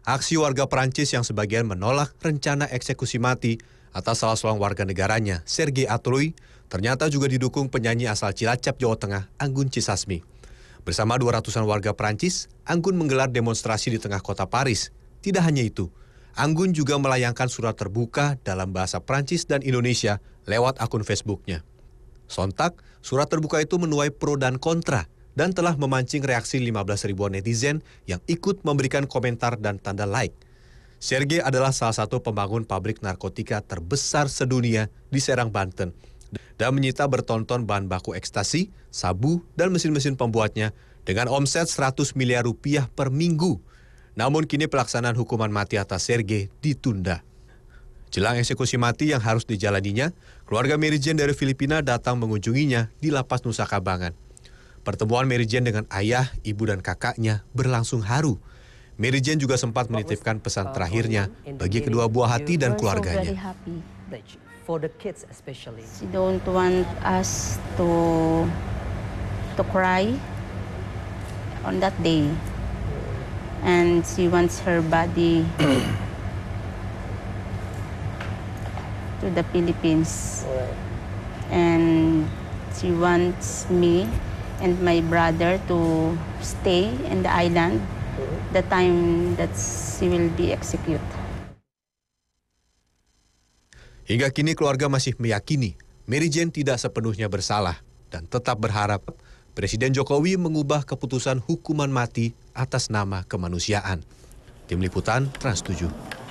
Aksi warga Perancis yang sebagian menolak rencana eksekusi mati atas salah seorang warga negaranya, Sergei Atrui, ternyata juga didukung penyanyi asal Cilacap, Jawa Tengah, Anggun Cisasmi. Bersama 200-an warga Perancis Anggun menggelar demonstrasi di tengah kota Paris. Tidak hanya itu, Anggun juga melayangkan surat terbuka dalam bahasa Perancis dan Indonesia lewat akun Facebooknya. Sontak, surat terbuka itu menuai pro dan kontra – dan telah memancing reaksi 15 ribuan netizen yang ikut memberikan komentar dan tanda like. Sergei adalah salah satu pembangun pabrik narkotika terbesar sedunia di Serang, Banten, dan menyita bertonton bahan baku ekstasi, sabu, dan mesin-mesin pembuatnya dengan omset 100 miliar rupiah per minggu. Namun kini pelaksanaan hukuman mati atas Sergei ditunda. Jelang eksekusi mati yang harus dijalaninya, keluarga Mary Jane dari Filipina datang mengunjunginya di lapas Nusa Kambangan. Pertemuan Mary Jane dengan ayah, ibu, dan kakaknya berlangsung haru. Mary Jane juga sempat menitipkan pesan uh, terakhirnya bagi kedua buah hati dan keluarganya. to the Philippines, and she wants me and my brother to stay in the island the time that she will be executed. Hingga kini keluarga masih meyakini Mary Jane tidak sepenuhnya bersalah dan tetap berharap Presiden Jokowi mengubah keputusan hukuman mati atas nama kemanusiaan. Tim Liputan Trans 7.